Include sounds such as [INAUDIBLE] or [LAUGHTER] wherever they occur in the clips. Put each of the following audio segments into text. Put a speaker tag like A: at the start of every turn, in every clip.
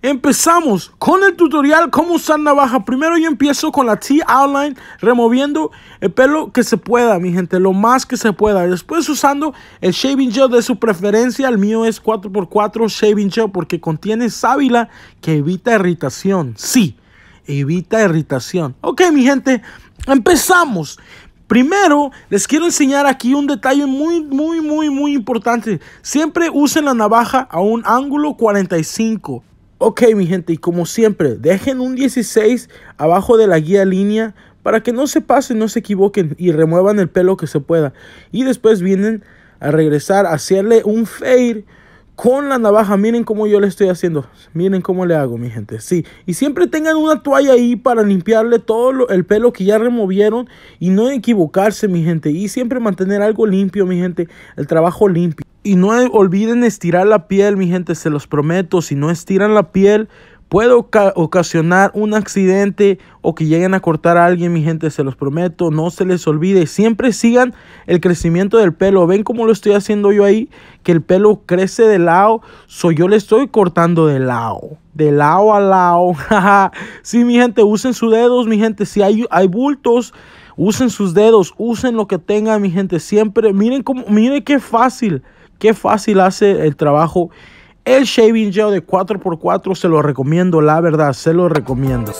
A: Empezamos con el tutorial cómo usar navaja. Primero yo empiezo con la T-outline removiendo el pelo que se pueda, mi gente, lo más que se pueda. Después usando el shaving gel de su preferencia, el mío es 4x4 shaving gel porque contiene sábila que evita irritación. Sí, evita irritación. Ok, mi gente, empezamos. Primero, les quiero enseñar aquí un detalle muy, muy, muy, muy importante. Siempre usen la navaja a un ángulo 45. Ok mi gente, y como siempre, dejen un 16 abajo de la guía línea para que no se pasen, no se equivoquen y remuevan el pelo que se pueda. Y después vienen a regresar a hacerle un fade con la navaja. Miren cómo yo le estoy haciendo. Miren cómo le hago, mi gente. Sí. Y siempre tengan una toalla ahí para limpiarle todo el pelo que ya removieron y no equivocarse, mi gente. Y siempre mantener algo limpio, mi gente. El trabajo limpio. Y no olviden estirar la piel, mi gente, se los prometo, si no estiran la piel, puede ocasionar un accidente o que lleguen a cortar a alguien, mi gente, se los prometo, no se les olvide, siempre sigan el crecimiento del pelo, ven cómo lo estoy haciendo yo ahí, que el pelo crece de lado, yo le estoy cortando de lado, de lado a lado, [LAUGHS] sí, mi gente, usen sus dedos, mi gente, si hay, hay bultos, usen sus dedos, usen lo que tengan, mi gente, siempre, miren cómo, miren qué fácil, Qué fácil hace el trabajo. El shaving gel de 4x4 se lo recomiendo, la verdad, se lo recomiendo.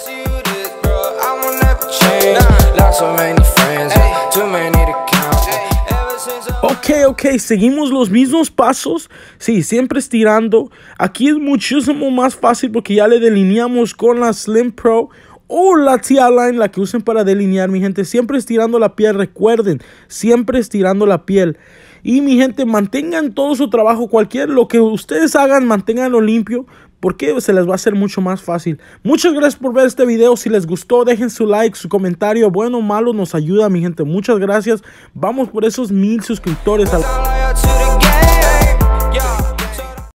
A: Ok, ok, seguimos los mismos pasos. Sí, siempre estirando. Aquí es muchísimo más fácil porque ya le delineamos con la Slim Pro o la T-line, la que usen para delinear, mi gente. Siempre estirando la piel, recuerden, siempre estirando la piel. Y mi gente, mantengan todo su trabajo, cualquier lo que ustedes hagan, manténganlo limpio, porque se les va a hacer mucho más fácil. Muchas gracias por ver este video. Si les gustó, dejen su like, su comentario, bueno o malo, nos ayuda, mi gente. Muchas gracias. Vamos por esos mil suscriptores.